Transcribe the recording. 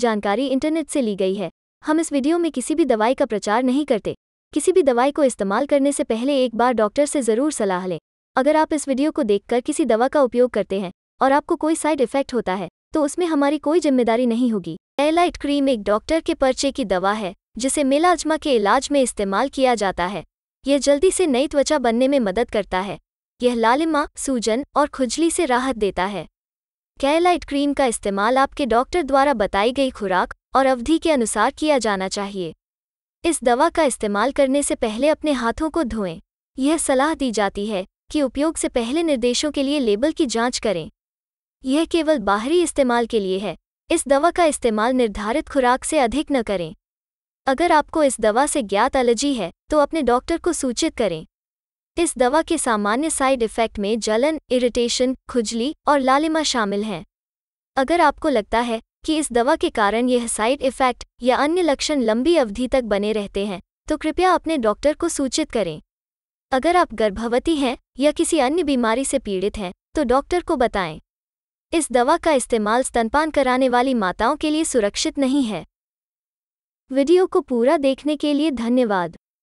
जानकारी इंटरनेट से ली गई है हम इस वीडियो में किसी भी दवाई का प्रचार नहीं करते किसी भी दवाई को इस्तेमाल करने से पहले एक बार डॉक्टर से ज़रूर सलाह लें अगर आप इस वीडियो को देखकर किसी दवा का उपयोग करते हैं और आपको कोई साइड इफेक्ट होता है तो उसमें हमारी कोई जिम्मेदारी नहीं होगी एलाइट क्रीम एक डॉक्टर के पर्चे की दवा है जिसे मेलाजमा के इलाज में इस्तेमाल किया जाता है यह जल्दी से नई त्वचा बनने में मदद करता है यह लालिमा सूजन और खुजली से राहत देता है कैलाइट क्रीम का इस्तेमाल आपके डॉक्टर द्वारा बताई गई खुराक और अवधि के अनुसार किया जाना चाहिए इस दवा का इस्तेमाल करने से पहले अपने हाथों को धोएं यह सलाह दी जाती है कि उपयोग से पहले निर्देशों के लिए लेबल की जांच करें यह केवल बाहरी इस्तेमाल के लिए है इस दवा का इस्तेमाल निर्धारित खुराक से अधिक न करें अगर आपको इस दवा से ज्ञात एलर्जी है तो अपने डॉक्टर को सूचित करें इस दवा के सामान्य साइड इफेक्ट में जलन इरिटेशन खुजली और लालिमा शामिल हैं अगर आपको लगता है कि इस दवा के कारण यह साइड इफेक्ट या अन्य लक्षण लंबी अवधि तक बने रहते हैं तो कृपया अपने डॉक्टर को सूचित करें अगर आप गर्भवती हैं या किसी अन्य बीमारी से पीड़ित हैं तो डॉक्टर को बताएं इस दवा का इस्तेमाल स्तनपान कराने वाली माताओं के लिए सुरक्षित नहीं है वीडियो को पूरा देखने के लिए धन्यवाद